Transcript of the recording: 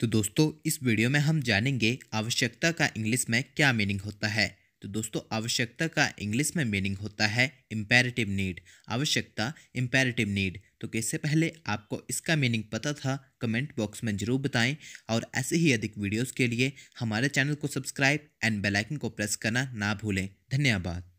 तो दोस्तों इस वीडियो में हम जानेंगे आवश्यकता का इंग्लिश में क्या मीनिंग होता है तो दोस्तों आवश्यकता का इंग्लिश में मीनिंग होता है इम्पेरेटिव नीड आवश्यकता इम्पेरेटिव नीड तो कैसे पहले आपको इसका मीनिंग पता था कमेंट बॉक्स में ज़रूर बताएं और ऐसे ही अधिक वीडियोस के लिए हमारे चैनल को सब्सक्राइब एंड बेलाइकन को प्रेस करना ना भूलें धन्यवाद